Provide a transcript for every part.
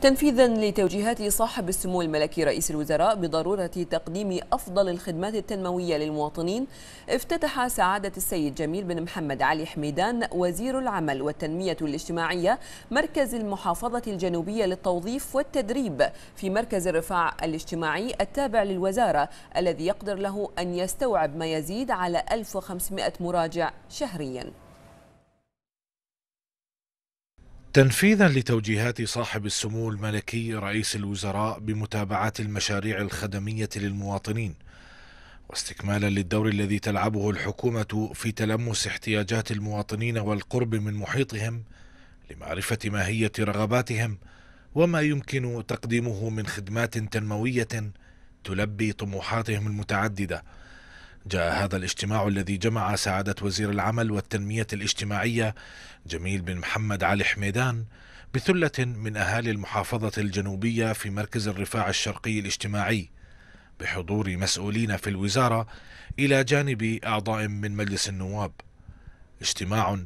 تنفيذا لتوجيهات صاحب السمو الملكي رئيس الوزراء بضرورة تقديم أفضل الخدمات التنموية للمواطنين افتتح سعادة السيد جميل بن محمد علي حميدان وزير العمل والتنمية الاجتماعية مركز المحافظة الجنوبية للتوظيف والتدريب في مركز الرفاع الاجتماعي التابع للوزارة الذي يقدر له أن يستوعب ما يزيد على 1500 مراجع شهرياً تنفيذا لتوجيهات صاحب السمو الملكي رئيس الوزراء بمتابعة المشاريع الخدمية للمواطنين واستكمالا للدور الذي تلعبه الحكومة في تلمس احتياجات المواطنين والقرب من محيطهم لمعرفة ماهية رغباتهم وما يمكن تقديمه من خدمات تنموية تلبي طموحاتهم المتعددة جاء هذا الاجتماع الذي جمع سعادة وزير العمل والتنمية الاجتماعية جميل بن محمد علي حميدان بثلة من أهالي المحافظة الجنوبية في مركز الرفاع الشرقي الاجتماعي بحضور مسؤولين في الوزارة إلى جانب أعضاء من مجلس النواب. اجتماع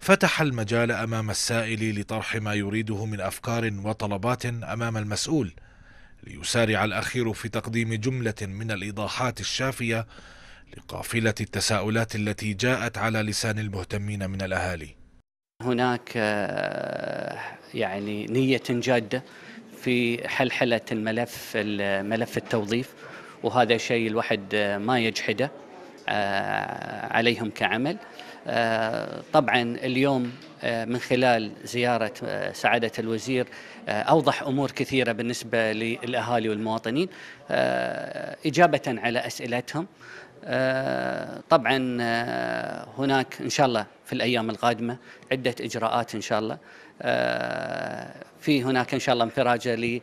فتح المجال أمام السائل لطرح ما يريده من أفكار وطلبات أمام المسؤول، ليسارع الأخير في تقديم جملة من الإيضاحات الشافية لقافلة التساؤلات التي جاءت على لسان المهتمين من الأهالي هناك آه، يعني نية جادة في حلحلة الملف ملف التوظيف وهذا شيء الواحد آه، ما يجحده آه، عليهم كعمل طبعا اليوم من خلال زيارة سعادة الوزير أوضح أمور كثيرة بالنسبة للأهالي والمواطنين إجابة على أسئلتهم آه، طبعا آه، هناك ان شاء الله في الايام القادمه عده اجراءات ان شاء الله آه، في هناك ان شاء الله انفراجه ل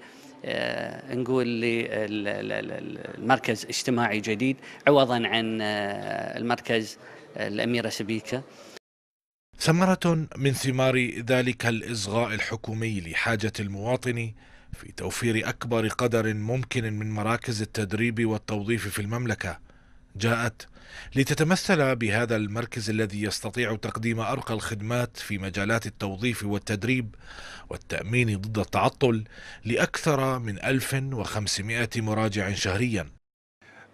نقول للمركز اجتماعي جديد عوضا عن المركز الاميره سبيكه ثمرة من ثمار ذلك الإصغاء الحكومي لحاجة المواطن في توفير أكبر قدر ممكن من مراكز التدريب والتوظيف في المملكة جاءت لتتمثل بهذا المركز الذي يستطيع تقديم ارقى الخدمات في مجالات التوظيف والتدريب والتامين ضد التعطل لاكثر من 1500 مراجع شهريا.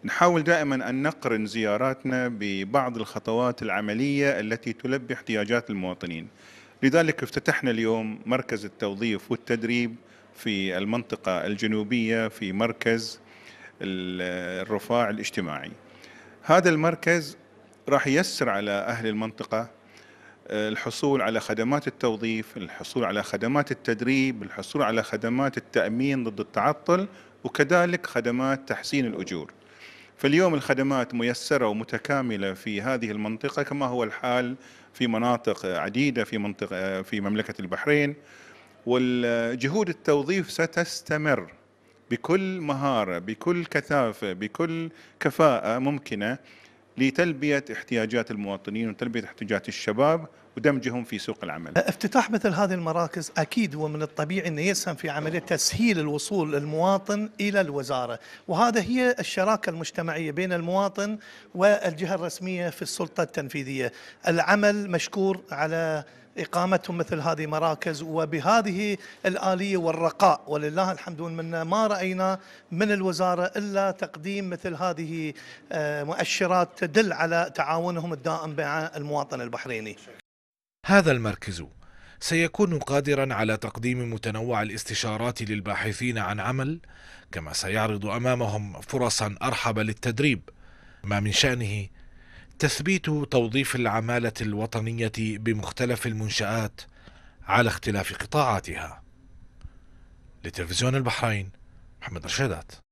نحاول دائما ان نقرن زياراتنا ببعض الخطوات العمليه التي تلبي احتياجات المواطنين. لذلك افتتحنا اليوم مركز التوظيف والتدريب في المنطقه الجنوبيه في مركز الرفاع الاجتماعي. هذا المركز راح يسر على أهل المنطقة آه، الحصول على خدمات التوظيف الحصول على خدمات التدريب الحصول على خدمات التأمين ضد التعطل وكذلك خدمات تحسين الأجور فاليوم الخدمات ميسرة ومتكاملة في هذه المنطقة كما هو الحال في مناطق عديدة في منطقة في مملكة البحرين والجهود التوظيف ستستمر بكل مهاره بكل كثافه بكل كفاءه ممكنه لتلبيه احتياجات المواطنين وتلبيه احتياجات الشباب ودمجهم في سوق العمل. افتتاح مثل هذه المراكز اكيد هو من الطبيعي انه يسهم في عمليه آه. تسهيل الوصول للمواطن الى الوزاره، وهذا هي الشراكه المجتمعيه بين المواطن والجهه الرسميه في السلطه التنفيذيه. العمل مشكور على إقامتهم مثل هذه مراكز وبهذه الآلية والرقاء ولله الحمد والمنة ما رأينا من الوزارة إلا تقديم مثل هذه آه، مؤشرات تدل على تعاونهم الدائم مع المواطن البحريني هذا المركز سيكون قادرا على تقديم متنوع الاستشارات للباحثين عن عمل كما سيعرض امامهم فرصا ارحب للتدريب ما من شانه تثبيت توظيف العمالة الوطنية بمختلف المنشآت على اختلاف قطاعاتها لتلفزيون البحرين محمد رشادات